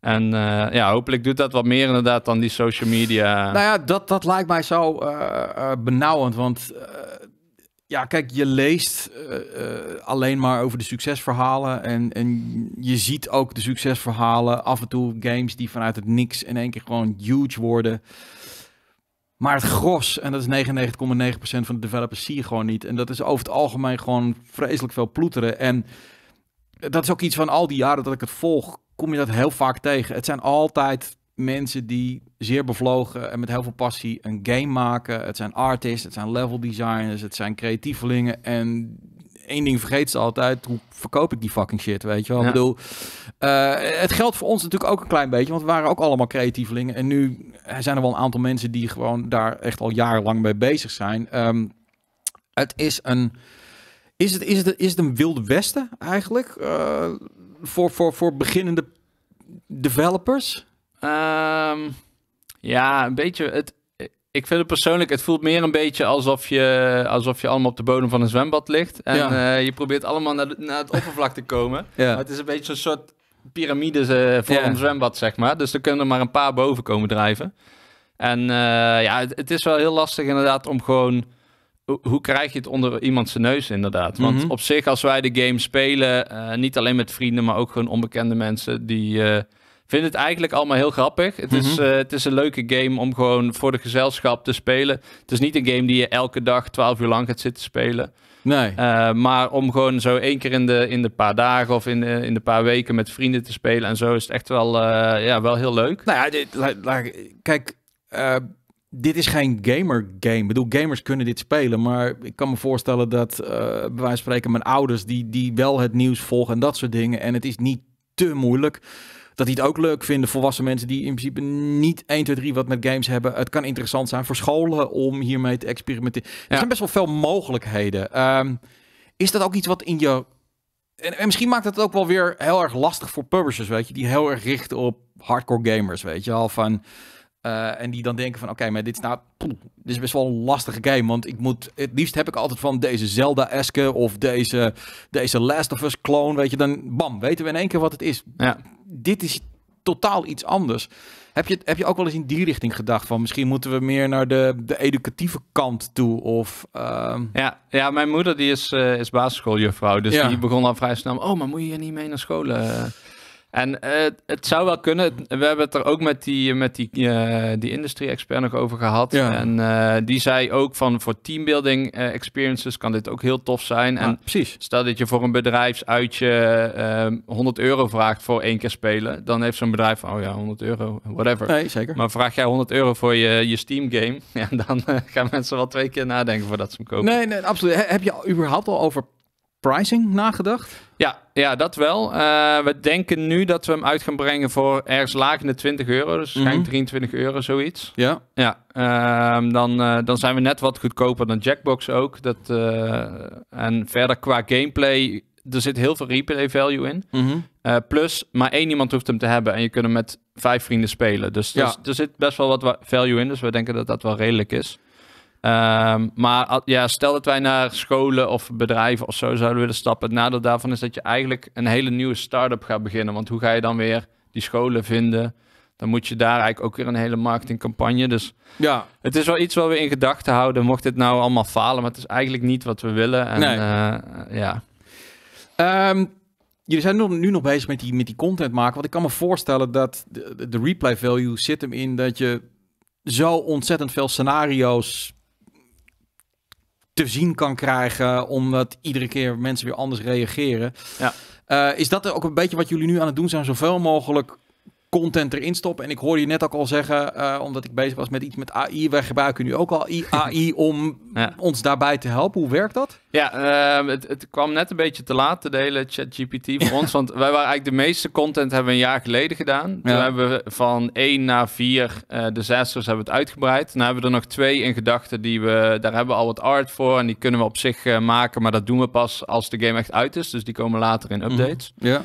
En ja, hopelijk doet dat wat meer inderdaad dan die social media. Nou ja, dat, dat lijkt mij zo benauwend. Want ja, kijk, je leest eh, eh, alleen maar over de succesverhalen. En, en je ziet ook de succesverhalen. Af en toe games die vanuit het niks in één keer gewoon huge worden. Maar het gros, en dat is 99,9% van de developers, zie je gewoon niet. En dat is over het algemeen gewoon vreselijk veel ploeteren. En dat is ook iets van al die jaren dat ik het volg, kom je dat heel vaak tegen. Het zijn altijd mensen die zeer bevlogen en met heel veel passie een game maken. Het zijn artists, het zijn level designers, het zijn creatievelingen. En één ding vergeet ze altijd. Hoe verkoop ik die fucking shit, weet je wel? Ik bedoel, eh, het geldt voor ons natuurlijk ook een klein beetje. Want we waren ook allemaal creatievelingen. En nu zijn er wel een aantal mensen die gewoon daar echt al jarenlang mee bezig zijn. Ehm, het is een... Is het, is, het, is het een wilde westen eigenlijk? Eh, voor, voor, voor beginnende developers? Ehm, ja, een beetje. Het, ik vind het persoonlijk, het voelt meer een beetje alsof je, alsof je allemaal op de bodem van een zwembad ligt. En eh, je probeert allemaal naar, naar het oppervlak te komen. Maar het is een beetje een soort piramide eh, voor een zwembad, zeg maar. Dus er kunnen maar een paar boven komen drijven. En eh, ja, het, is wel heel lastig inderdaad om gewoon... hoe krijg je het onder iemand zijn neus inderdaad? Want mhm. op zich, als wij de game spelen, niet alleen met vrienden, maar ook gewoon onbekende mensen die vind het eigenlijk allemaal heel grappig. Het, is, mhm. eh, het is een leuke game om gewoon voor de gezelschap te spelen. Het is niet een game die je elke dag 12 uur lang gaat zitten spelen. Nee. Eh, maar om gewoon zo één keer in de, in de paar dagen of in de, eh, in de paar weken met vrienden te spelen en zo is het echt wel, ja, wel heel leuk. Nou ja, kijk, dit is geen gamer game. Ik bedoel, gamers kunnen dit spelen, maar ik kan me voorstellen dat bij wijze van spreken mijn ouders die, die wel het nieuws volgen en dat soort dingen. En het is niet te moeilijk dat die het ook leuk vinden. Volwassen mensen die in principe niet 1, 2, 3 wat met games hebben. Het kan interessant zijn voor scholen om hiermee te experimenteren. Er zijn best wel veel mogelijkheden. Ehm, is dat ook iets wat in je. En, en, misschien maakt het ook wel weer heel erg lastig voor publishers, weet je, die heel erg richten op hardcore gamers, weet je al van eh, en die dan denken van, oké, maar dit is nou... dit is best wel een lastige game, want ik moet... Het liefst heb ik altijd van deze Zelda-eske of deze, deze Last of Us-clone, weet je. Dan bam, weten we in één keer wat het is. Ja. Dit is totaal iets anders. Heb je, heb je ook wel eens in die richting gedacht? Van misschien moeten we meer naar de, de educatieve kant toe? Of, ehm, ja, ja, mijn moeder die is, uh, is basisschooljuffrouw. Dus ja. die begon al vrij snel. Oh, maar moet je hier niet mee naar school? Eh? En eh, het zou wel kunnen. We hebben het er ook met die, met die, eh, die industrie-expert nog over gehad. Ja. En eh, die zei ook van voor teambuilding experiences kan dit ook heel tof zijn. Ja, en precies. stel dat je voor een bedrijfsuitje 100 ehm, euro vraagt voor één keer spelen. Dan heeft zo'n bedrijf van, oh ja, 100 euro, whatever. Nee, zeker. Maar vraag jij 100 euro voor je, je Steam game. Ja, dan gaan mensen wel twee keer nadenken voordat ze hem kopen. Nee, nee absoluut. heb je überhaupt al over pricing nagedacht? Ja, ja dat wel. Eh, we denken nu dat we hem uit gaan brengen voor ergens laag in de 20 euro. Dus waarschijnlijk mhm. 23 euro, zoiets. Ja. ja ehm, dan, eh, dan zijn we net wat goedkoper dan Jackbox ook. Dat, eh, en verder qua gameplay, er zit heel veel replay value in. Mhm. plus, maar één iemand hoeft hem te hebben. En je kunt hem met vijf vrienden spelen. Dus, dus ja. er zit best wel wat value in. Dus we denken dat dat wel redelijk is. Ehm, maar ja, stel dat wij naar scholen of bedrijven of zo zouden willen stappen. Het nadeel daarvan is dat je eigenlijk een hele nieuwe start-up gaat beginnen. Want hoe ga je dan weer die scholen vinden? Dan moet je daar eigenlijk ook weer een hele marketingcampagne. Dus ja. het is wel iets wat we in gedachten houden. Mocht dit nou allemaal falen, maar het is eigenlijk niet wat we willen. En, eh, ja. Um, jullie zijn nu nog bezig met die, met die content maken. Want ik kan me voorstellen dat de, de replay value zit hem in dat je zo ontzettend veel scenario's te zien kan krijgen, omdat iedere keer mensen weer anders reageren. Ja. Eh, is dat ook een beetje wat jullie nu aan het doen zijn? Zoveel mogelijk content erin stoppen. En ik hoorde je net ook al zeggen, eh, omdat ik bezig was met iets met AI, wij gebruiken nu ook al AI om ons daarbij te helpen. Hoe werkt dat? Ja, ehm, het, het, kwam net een beetje te laat, de hele ChatGPT voor ons. Want wij waren eigenlijk de meeste content hebben we een jaar geleden gedaan. Toen hebben we van één naar vier de eh, disasters hebben het uitgebreid. Dan hebben we er nog twee in gedachten die we, daar hebben we al wat art voor. En die kunnen we op zich eh, maken, maar dat doen we pas als de game echt uit is. Dus die komen later in mhm. updates. Ja.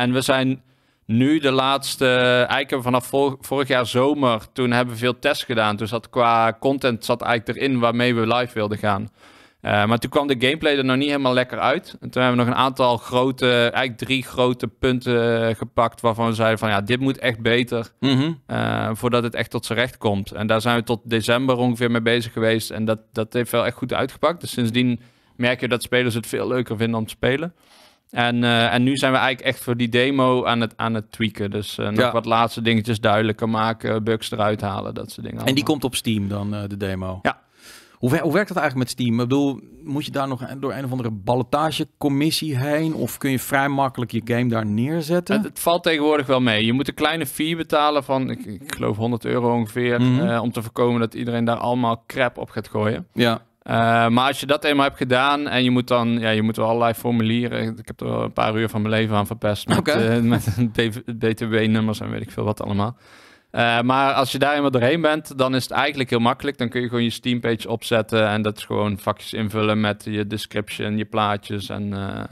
en we zijn nu de laatste, eigenlijk vanaf vorig jaar zomer, toen hebben we veel tests gedaan. dus dat qua content zat eigenlijk erin waarmee we live wilden gaan. Eh, maar toen kwam de gameplay er nog niet helemaal lekker uit. En toen hebben we nog een aantal grote, eigenlijk drie grote punten gepakt waarvan we zeiden van ja, dit moet echt beter mhm. eh, voordat het echt tot zijn recht komt. En daar zijn we tot december ongeveer mee bezig geweest en dat, dat heeft wel echt goed uitgepakt. Dus sindsdien merk je dat spelers het veel leuker vinden om te spelen. En, eh, en nu zijn we eigenlijk echt voor die demo aan het, aan het tweaken. Dus uh, nog wat laatste dingetjes duidelijker maken, eh, bugs eruit halen, dat soort dingen. En die komt op Steam dan, de demo? Ja. Hoe, hoe werkt dat eigenlijk met Steam? Ik bedoel, moet je daar nog door een of andere ballenstage-commissie heen? Of kun je vrij makkelijk je game daar neerzetten? Het, valt tegenwoordig wel mee. Je moet een kleine fee betalen van, ik, ik geloof 100 euro ongeveer. Mhm. om te voorkomen dat iedereen daar allemaal crap op gaat gooien. Ja. Eh, maar als je dat eenmaal hebt gedaan en je moet dan, ja, je moet wel allerlei formulieren. Ik heb er een paar uur van mijn leven aan verpest met, okay. Eh, BTW-nummers en weet ik veel wat allemaal. Eh, maar als je daar eenmaal doorheen bent, dan is het eigenlijk heel makkelijk. Dan kun je gewoon je Steam page opzetten en dat is gewoon vakjes invullen met je description, je plaatjes. En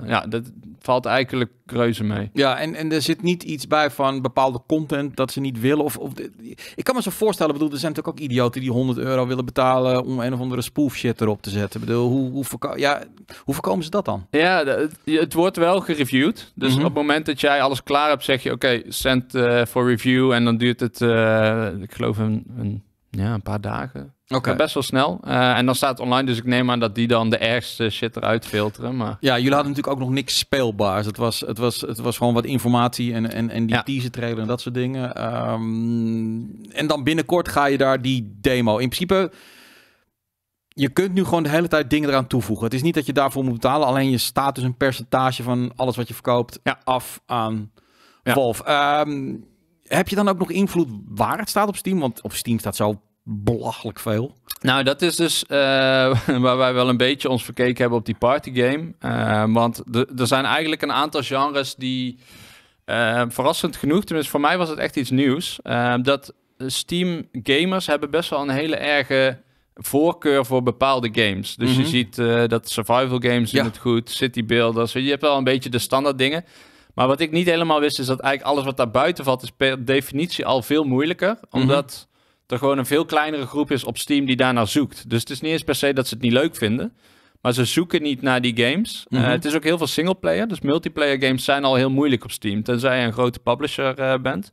ja, dat valt eigenlijk keuze mee. Ja, en, en er zit niet iets bij van bepaalde content dat ze niet willen. Of, of, ik kan me zo voorstellen, bedoel, er zijn natuurlijk ook idioten die 100 euro willen betalen om een of andere spoof shit erop te zetten. bedoel, hoe, hoe, ja, hoe voorkomen ze dat dan? Ja, het, wordt wel gereviewd. Dus mhm. op het moment dat jij alles klaar hebt, zeg je oké, send eh, voor review. En dan duurt het, eh, ik geloof, een, ja, een paar dagen. Oké. Best wel snel. Eh, en dan staat online, dus ik neem aan dat die dan de ergste shit eruit filteren. Maar... Ja, jullie hadden natuurlijk ook nog niks speelbaars. Het was, het was, het was gewoon wat informatie en, en, en die teaser trailer en dat soort dingen. Ehm, en dan binnenkort ga je daar die demo. In principe, je kunt nu gewoon de hele tijd dingen eraan toevoegen. Het is niet dat je daarvoor moet betalen, alleen je staat dus een percentage van alles wat je verkoopt af aan ja. Wolf. Ehm, heb je dan ook nog invloed waar het staat op Steam? Want op Steam staat zo belachelijk veel. Nou, dat is dus eh, waar wij wel een beetje ons verkeken hebben op die party game, eh, want er zijn eigenlijk een aantal genres die, eh, verrassend genoeg, tenminste voor mij was het echt iets nieuws, dat Steam gamers hebben best wel een hele erge voorkeur voor bepaalde games. Dus je mhm. ziet dat survival games ja. doen het goed, city builders, je hebt wel een beetje de standaard dingen. Maar wat ik niet helemaal wist, is dat eigenlijk alles wat daar buiten valt, is per definitie al veel moeilijker. Mhm. Omdat er gewoon een veel kleinere groep is op Steam die daarnaar zoekt. Dus het is niet eens per se dat ze het niet leuk vinden. Maar ze zoeken niet naar die games. Eh, mhm. het is ook heel veel singleplayer. Dus multiplayer games zijn al heel moeilijk op Steam. Tenzij je een grote publisher eh, bent.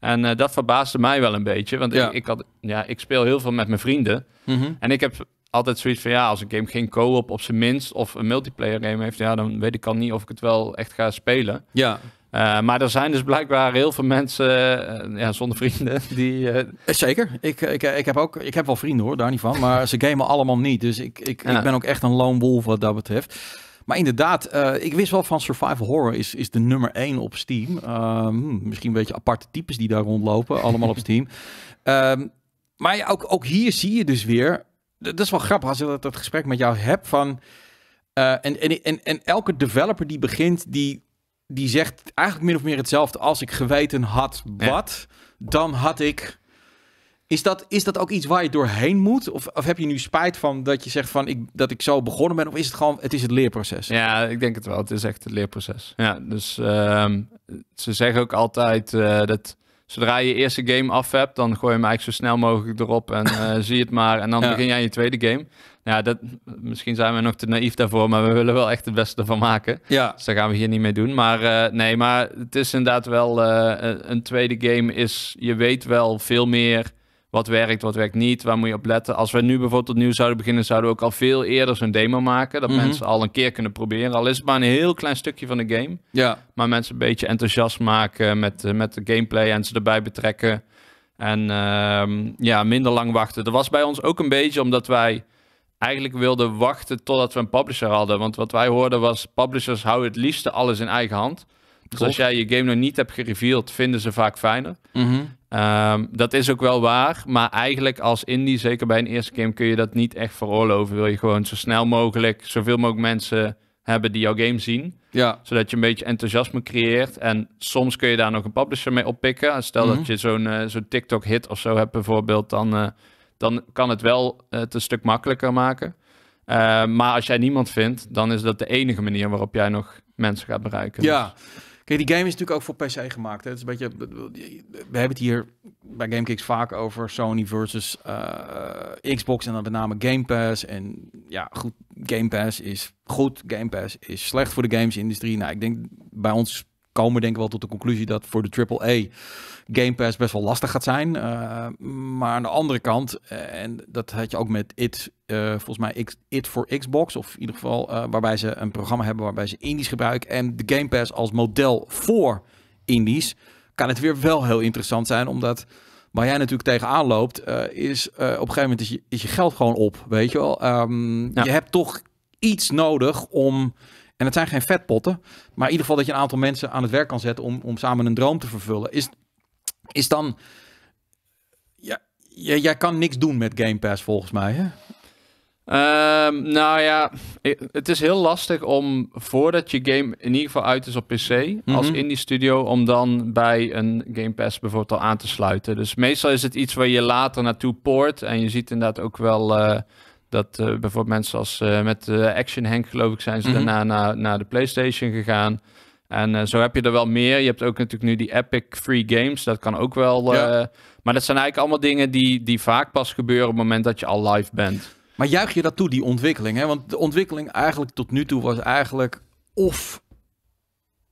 En eh, dat verbaasde mij wel een beetje. Want ik, ik, had, ja, ik speel heel veel met mijn vrienden. Mhm. En ik heb altijd zoiets van... ja, als een game geen co-op op zijn minst... of een multiplayer game heeft... ja, dan weet ik al niet of ik het wel echt ga spelen. Ja. Eh, maar er zijn dus blijkbaar heel veel mensen eh, ja, zonder vrienden die... Eh, zeker. Ik, ik, ik, heb ook, ik heb wel vrienden hoor, daar niet van. Maar ze gamen allemaal niet. Dus ik, ik, ik ben ook echt een lone wolf wat dat betreft. Maar inderdaad, ik wist wel van survival horror is, is de nummer één op Steam. Ehm, hm, misschien een beetje aparte types die daar rondlopen. Allemaal op Steam. Ehm, maar ja, ook, ook hier zie je dus weer... Dat is wel grappig als ik dat, dat gesprek met jou heb van... en, en, en, en, elke developer die begint, die die zegt eigenlijk min of meer hetzelfde. Als ik geweten had wat, dan had ik. Is dat, is dat ook iets waar je doorheen moet? Of, of heb je nu spijt van dat je zegt van ik, dat ik zo begonnen ben? Of is het gewoon, het is het leerproces? Ja, ik denk het wel. Het is echt het leerproces. Ja, dus ehm, ze zeggen ook altijd eh, dat zodra je je eerste game af hebt, dan gooi je hem eigenlijk zo snel mogelijk erop en eh, zie het maar. En dan begin jij je tweede game ja, dat, misschien zijn we nog te naïef daarvoor, maar we willen wel echt het beste van maken. Ja. Dus daar gaan we hier niet mee doen. Maar eh, nee, maar het is inderdaad wel eh, eh, een tweede game is, je weet wel veel meer wat werkt, wat werkt niet, waar moet je op letten. Als we nu bijvoorbeeld opnieuw zouden beginnen, zouden we ook al veel eerder zo'n demo maken. Dat mhm. mensen al een keer kunnen proberen. Al is het maar een heel klein stukje van de game. Ja. Maar mensen een beetje enthousiast maken met, met de gameplay en ze erbij betrekken. En ehm, ja, minder lang wachten. Dat was bij ons ook een beetje omdat wij eigenlijk wilden wachten totdat we een publisher hadden. Want wat wij hoorden was, publishers houden het liefste alles in eigen hand. Dus als jij je game nog niet hebt gereveeld, vinden ze vaak fijner. Mhm. Ehm, dat is ook wel waar. Maar eigenlijk als indie, zeker bij een eerste game, kun je dat niet echt veroorloven. Wil je gewoon zo snel mogelijk, zoveel mogelijk mensen hebben die jouw game zien. Ja. Zodat je een beetje enthousiasme creëert. En soms kun je daar nog een publisher mee oppikken. Stel mhm. dat je zo'n eh, zo'n TikTok-hit of zo hebt bijvoorbeeld, dan... Eh, dan kan het wel eh, het een stuk makkelijker maken. Eh, maar als jij niemand vindt, dan is dat de enige manier waarop jij nog mensen gaat bereiken. Ja. Dus- Kijk, die game is natuurlijk ook voor PC gemaakt. Hè? Het is een beetje, we hebben het hier bij GameKicks vaak over Sony versus eh, Xbox en dan met name Game Pass. En ja, goed, Game Pass is goed, Game Pass is slecht voor de gamesindustrie. Nou, ik denk bij ons komen denk ik wel tot de conclusie dat voor de AAA Game Pass best wel lastig gaat zijn. Eh, maar aan de andere kant, eh, en dat had je ook met It, eh, volgens mij X, It voor Xbox, of in ieder geval waarbij ze een programma hebben waarbij ze indies gebruiken. En de Game Pass als model voor indies kan het weer wel heel interessant zijn, omdat waar jij natuurlijk tegenaan loopt, is op een gegeven moment is je, je geld gewoon op, weet je wel. Ehm, je hebt toch iets nodig om en het zijn geen vetpotten, maar in ieder geval dat je een aantal mensen aan het werk kan zetten om, om samen een droom te vervullen. Is, is dan. Ja, jij, kan niks doen met Game Pass volgens mij. Hè? Ehm, nou ja, het is heel lastig om voordat je game in ieder geval uit is op PC als mhm. indie studio, om dan bij een Game Pass bijvoorbeeld al aan te sluiten. Dus meestal is het iets waar je later naartoe poort. En je ziet inderdaad ook wel. Eh, dat eh, bijvoorbeeld mensen als eh, met eh, Action Hank, geloof ik, zijn ze mhm. daarna naar, naar de PlayStation gegaan. En zo heb je er wel meer. Je hebt ook natuurlijk nu die Epic Free Games. Dat kan ook wel. maar dat zijn eigenlijk allemaal dingen die, die vaak pas gebeuren op het moment dat je al live bent. Maar juich je dat toe, die ontwikkeling? Hè? Want de ontwikkeling eigenlijk tot nu toe was eigenlijk of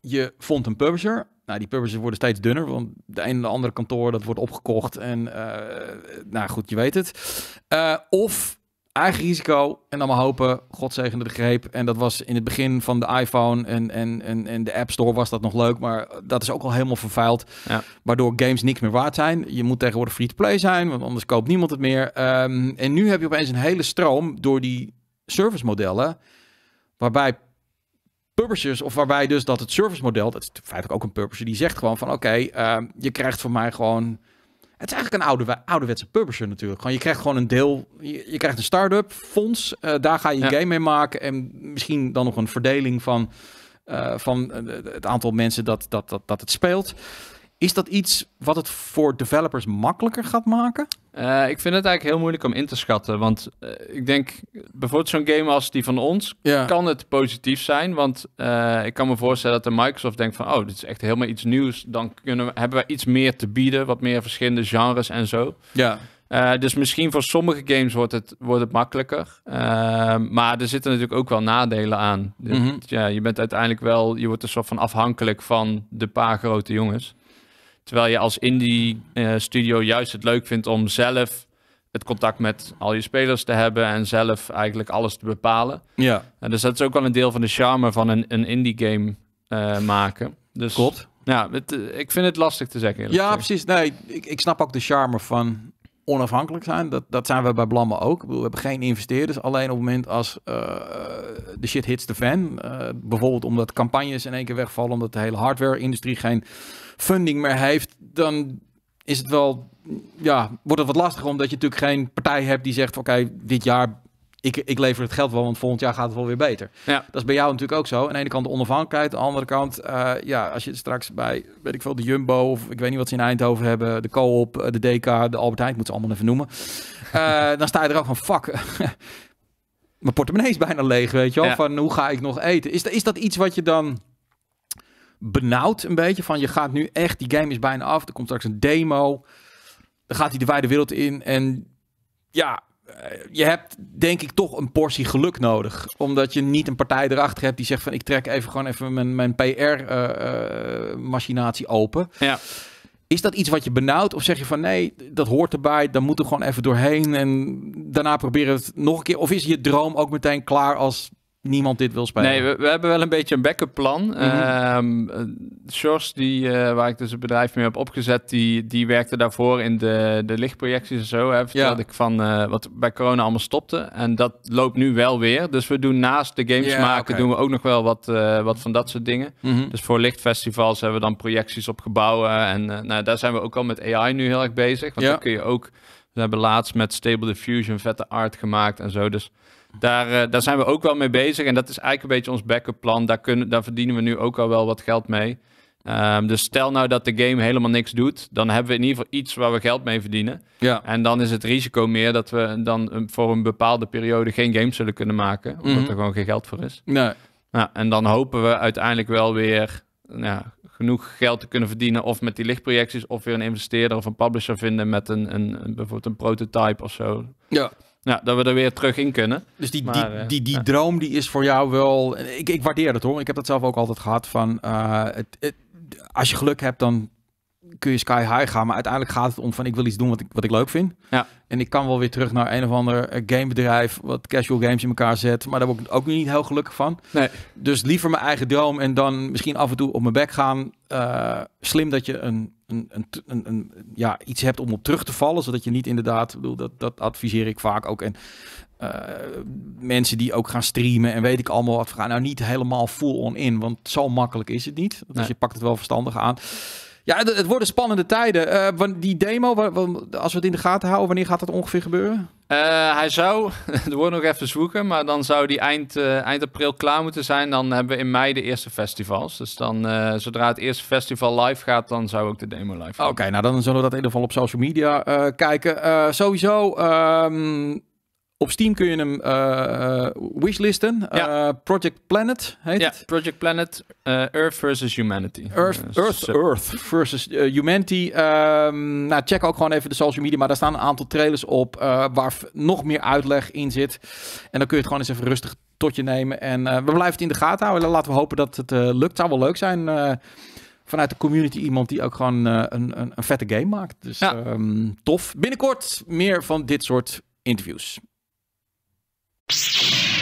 je vond een publisher. Nou, die publishers worden steeds dunner, want de een en de andere kantoor dat wordt opgekocht. En nou goed, je weet het. of eigen risico en allemaal hopen. God zegende de greep. En dat was in het begin van de iPhone en, en, en, en de App Store was dat nog leuk. Maar dat is ook al helemaal vervuild. Ja. Waardoor games niks meer waard zijn. Je moet tegenwoordig free-to-play zijn, want anders koopt niemand het meer. Ehm, en nu heb je opeens een hele stroom door die service modellen. Waarbij publishers, of waarbij dus dat het service model, dat is feitelijk ook een publisher, die zegt gewoon van oké, ehm, je krijgt van mij gewoon het is eigenlijk een oude, ouderwetse publisher natuurlijk. Gewoon, je krijgt gewoon een deel, je, krijgt een start-up fonds, eh, daar ga je een game mee maken en misschien dan nog een verdeling van, eh, van eh, het aantal mensen dat, dat, dat, dat het speelt. Is dat iets wat het voor developers makkelijker gaat maken? Eh, ik vind het eigenlijk heel moeilijk om in te schatten. Want eh, ik denk, bijvoorbeeld zo'n game als die van ons, kan het positief zijn. Want eh, ik kan me voorstellen dat de Microsoft denkt van, oh, dit is echt helemaal iets nieuws. Dan kunnen we, hebben we iets meer te bieden, wat meer verschillende genres en zo. dus misschien voor sommige games wordt het, wordt het makkelijker. maar er zitten natuurlijk ook wel nadelen aan. Mhm. ja, je bent uiteindelijk wel, je wordt een soort van afhankelijk van de paar grote jongens. Terwijl je als indie eh, studio juist het leuk vindt om zelf het contact met al je spelers te hebben en zelf eigenlijk alles te bepalen. Ja. En dus dat is ook wel een deel van de charme van een, een indie game eh, maken. Dus, Klopt. Ja, eh, ik vind het lastig te zeggen. Ja, precies. Nee, ik, ik snap ook de charme van onafhankelijk zijn. Dat, dat zijn we bij Blammen ook. we hebben geen investeerders. Alleen op het moment als eh, de shit hits de fan. Eh, bijvoorbeeld omdat campagnes in één keer wegvallen. Omdat de hele hardware-industrie geen funding meer heeft. Dan is het wel, ja, wordt het wat lastiger. Omdat je natuurlijk geen partij hebt die zegt: oké, dit jaar ik, ik lever het geld wel, want volgend jaar gaat het wel weer beter. Ja. Dat is bij jou natuurlijk ook zo. Aan de ene kant de onafhankelijkheid, aan de andere kant, eh, ja, als je straks bij, weet ik veel, de Jumbo of ik weet niet wat ze in Eindhoven hebben, de Coop, eh, de DK, de Albert Heijn, moet ze allemaal even noemen. Eh, dan sta je er ook van, fuck, mijn portemonnee is bijna leeg, weet je wel. Van hoe ga ik nog eten? Is, is dat iets wat je dan benauwd een beetje? Van je gaat nu echt, die game is bijna af, er komt straks een demo, dan gaat hij de wijde wereld in en ja, eh, je hebt denk ik toch een portie geluk nodig. Omdat je niet een partij erachter hebt die zegt van ik trek even gewoon even mijn, mijn PR-machinatie eh, eh, open. Ja. Is dat iets wat je benauwt? Of zeg je van nee, dat hoort erbij. Dan moeten we gewoon even doorheen. En daarna proberen we het nog een keer. Of is je droom ook meteen klaar als niemand dit wil spelen. Nee, we, hebben wel een beetje een backup plan. Mm Sjors, ehm, eh, die, eh, waar ik dus het bedrijf mee heb opgezet, die, die werkte daarvoor in de, de lichtprojecties en zo. Hè, ik van eh, wat bij corona allemaal stopte. En dat loopt nu wel weer. Dus we doen naast de games maken, doen we ook nog wel wat, wat van dat soort dingen. Mhm. Dus voor lichtfestivals hebben we dan projecties op gebouwen. En nou, daar zijn we ook al met AI nu heel erg bezig. Want dan kun je ook... We hebben laatst met Stable Diffusion vette art gemaakt en zo. Dus daar, eh, daar zijn we ook wel mee bezig. En dat is eigenlijk een beetje ons backup plan. Daar, kunnen, daar verdienen we nu ook al wel wat geld mee. Ehm, dus stel nou dat de game helemaal niks doet, dan hebben we in ieder geval iets waar we geld mee verdienen. Ja. En dan is het risico meer dat we dan eh, voor een bepaalde periode geen games zullen kunnen maken, omdat mhm. er gewoon geen geld voor is. Nee. Nou, en dan hopen we uiteindelijk wel weer genoeg geld te kunnen verdienen, of met die lichtprojecties, of weer een investeerder of een publisher vinden met een, een, een bijvoorbeeld een prototype of zo. Ja. Ja, dat we er weer terug in kunnen. Dus die, eh, die, die, die droom die is voor jou wel... Ik, ik waardeer het hoor. Ik heb dat zelf ook altijd gehad van... Eh, het, als je geluk hebt, dan kun je sky high gaan. Maar uiteindelijk gaat het om van ik wil iets doen wat ik, wat ik leuk vind. Ja. En ik kan wel weer terug naar een of ander eh, gamebedrijf wat casual games in elkaar zet. Maar daar word ik ook niet heel gelukkig van. Nee. Dus liever mijn eigen droom en dan misschien af en toe op mijn bek gaan. Eh, slim dat je een, een, een, een, ja, iets hebt om op terug te vallen. Zodat je niet inderdaad, bedoel, dat, dat adviseer ik vaak ook. En eh, mensen die ook gaan streamen en weet ik allemaal wat. Gaan nou niet helemaal full on in, want zo makkelijk is het niet. Dus je pakt het wel verstandig aan. Ja, het, worden spannende tijden. Eh, die demo, als we het in de gaten houden, wanneer gaat dat ongeveer gebeuren? Eh, hij zou, er wordt nog even zoeken, maar dan zou die eind, eh, eind april klaar moeten zijn. Dan hebben we in mei de eerste festivals. Dus dan, zodra het eerste festival live gaat, dan zou ook de demo live gaan. Oké, nou dan zullen we dat in ieder geval op social media kijken. sowieso, um, op Steam kun je hem eh, eh, wishlisten. Eh, Project Planet heet ja, Project Planet Earth versus Humanity. Earth, Earth, Earth versus Humanity. Um, nou, check ook gewoon even de social media. Maar daar staan een aantal trailers op waar nog meer uitleg in zit. En dan kun je het gewoon eens even rustig tot je nemen. En we blijven het in de gaten houden. Laten we hopen dat het lukt. Zou wel leuk zijn vanuit de community iemand die ook gewoon een, een, een, vette game maakt. Dus ehm, tof. Binnenkort meer van dit soort interviews. you